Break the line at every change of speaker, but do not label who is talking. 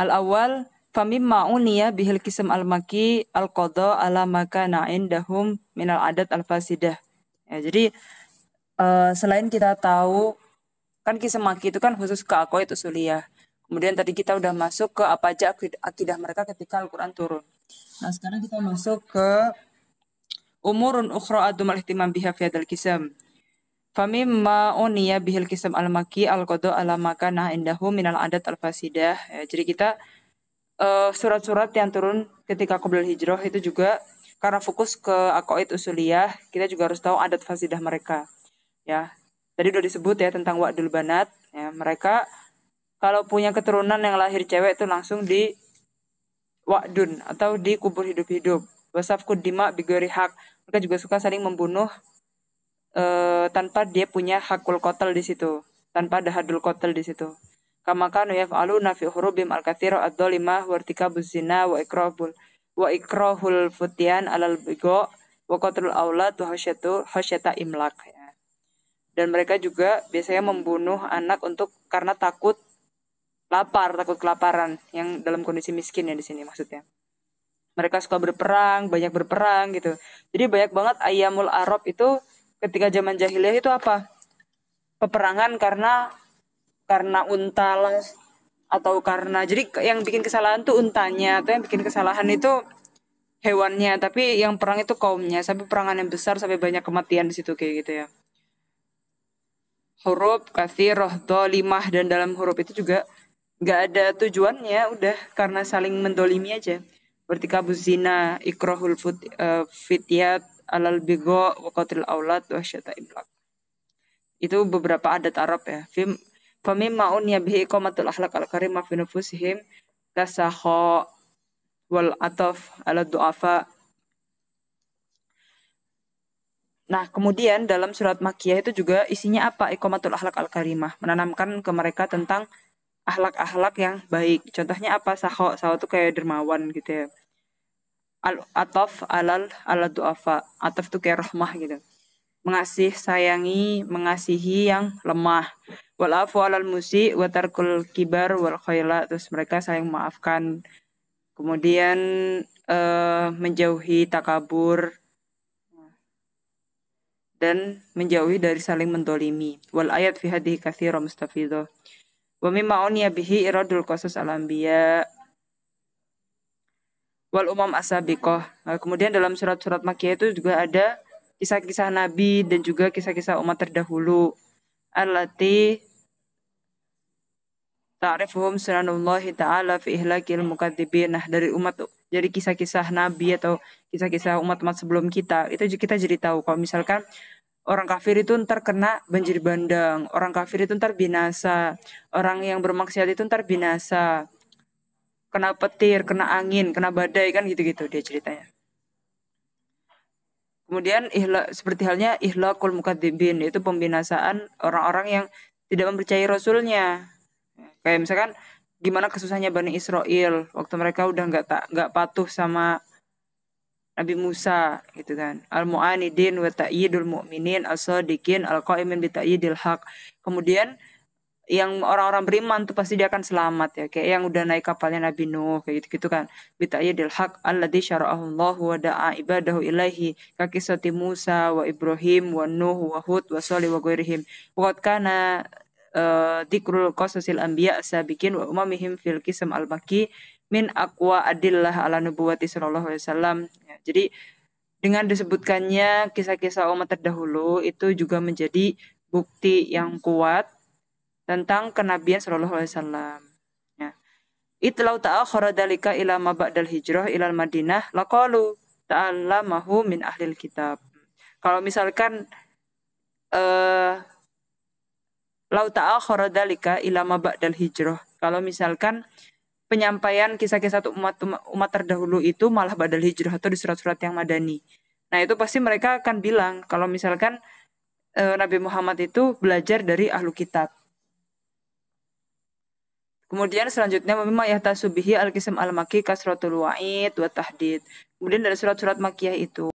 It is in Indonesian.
Al-awwal famimma uniya bihil kism al-maki al-qadha ala maka dahum minal adat al-fasidah. Ya, jadi uh, selain kita tahu kan kism maki itu kan khusus ke itu usuliyah. Kemudian tadi kita udah masuk ke apa aja akidah mereka ketika Al-Qur'an turun. Nah, sekarang kita masuk ke umurun ukhra adum al-ihtimam biha fi Famimma unia ya bihil kisam al-maki al-qadu ala nah indahu minal adat al-fasidah. Ya, jadi kita uh, surat-surat yang turun ketika qoblal hijrah itu juga karena fokus ke akoid usuliyah, kita juga harus tahu adat fasidah mereka. Ya. Tadi udah disebut ya tentang wa'dul banat, ya, mereka kalau punya keturunan yang lahir cewek itu langsung di wa'dun atau di kubur hidup-hidup. Wasafku dima bigori hak. Mereka juga suka saling membunuh uh, tanpa dia punya hakul kotel di situ, tanpa ada hadul kotel di situ. Kama kanu yaf'aluna nafi hurubim al kathiro ad-dhalima wa irtikabuz wa ikrahul wa ikrahul futian alal bigo wa qatlul aulad wa hasyatu hasyata imlak ya. Dan mereka juga biasanya membunuh anak untuk karena takut lapar, takut kelaparan yang dalam kondisi miskin ya di sini maksudnya mereka suka berperang, banyak berperang gitu. Jadi banyak banget ayamul Arab itu ketika zaman jahiliyah itu apa? Peperangan karena karena unta lah atau karena jadi yang bikin kesalahan tuh untanya atau yang bikin kesalahan itu hewannya tapi yang perang itu kaumnya sampai perangan yang besar sampai banyak kematian di situ kayak gitu ya huruf roh dolimah dan dalam huruf itu juga nggak ada tujuannya udah karena saling mendolimi aja berarti kabuzina ikrohul fit, uh, eh, fityat alal bigo wa qatil aulad wa syata iblak. Itu beberapa adat Arab ya. Fim famim maun ya bihi komatul akhlaq al karimah fi nufusihim kasakha wal atof ala du'afa. Nah, kemudian dalam surat Makiyah itu juga isinya apa? Iqamatul ahlak al karimah, menanamkan ke mereka tentang ahlak akhlak yang baik. Contohnya apa? Saho, saho itu kayak dermawan gitu ya al ataf alal ala duafa ataf tuh kayak rahmah gitu mengasih sayangi mengasihi yang lemah wal afu alal musi wa tarkul kibar wal khayla terus mereka saling maafkan kemudian uh, menjauhi takabur dan menjauhi dari saling mendolimi wal ayat fi hadhihi katsira mustafidho wa mimma unya bihi iradul qasas al anbiya wal umam asabiqoh. Nah, kemudian dalam surat-surat Makkiyah itu juga ada kisah-kisah nabi dan juga kisah-kisah umat terdahulu. Allati ta'rifuhum sunanullah ta'ala fi ihlakil mukadzibin. Nah, dari umat jadi kisah-kisah nabi atau kisah-kisah umat-umat sebelum kita itu kita jadi tahu kalau misalkan orang kafir itu ntar kena banjir bandang, orang kafir itu ntar binasa, orang yang bermaksiat itu ntar binasa kena petir, kena angin, kena badai kan gitu-gitu dia ceritanya. Kemudian ihla, seperti halnya ihlakul mukadzibin itu pembinasaan orang-orang yang tidak mempercayai rasulnya. Kayak misalkan gimana kesusahannya Bani Israel waktu mereka udah nggak tak nggak patuh sama Nabi Musa gitu kan. Al mu'anidin wa ta'yidul mu'minin as-sadiqin al-qa'imin bi ta'yidil haq. Kemudian yang orang-orang beriman tuh pasti dia akan selamat ya kayak yang udah naik kapalnya Nabi Nuh kayak gitu gitu kan bitayadil haq alladzi Allah wa da'a ibadahu ilaihi kaki soti Musa wa Ibrahim wa Nuh wa Hud wa Salih wa ghairihim waqad kana uh, eh, dikrul qasasil anbiya sabiqin wa umamihim fil qism al baki min aqwa adillah ala nubuwati sallallahu alaihi wasallam ya, jadi dengan disebutkannya kisah-kisah umat terdahulu itu juga menjadi bukti yang kuat tentang kenabian Shallallahu Alaihi Wasallam. Ya. Itlau ta'akhara dalika ila mabadal hijrah ilal Madinah laqalu mahu min ahlil kitab. Kalau misalkan eh lau ta'akhara dalika ila mabadal hijrah. Kalau misalkan penyampaian kisah-kisah umat umat terdahulu itu malah badal hijrah atau di surat-surat yang madani. Nah, itu pasti mereka akan bilang kalau misalkan e, Nabi Muhammad itu belajar dari ahlu kitab Kemudian selanjutnya mimma yahtasubihi al-qism al-maki kasratul wa'id wa tahdid. Kemudian dari surat-surat makiyah itu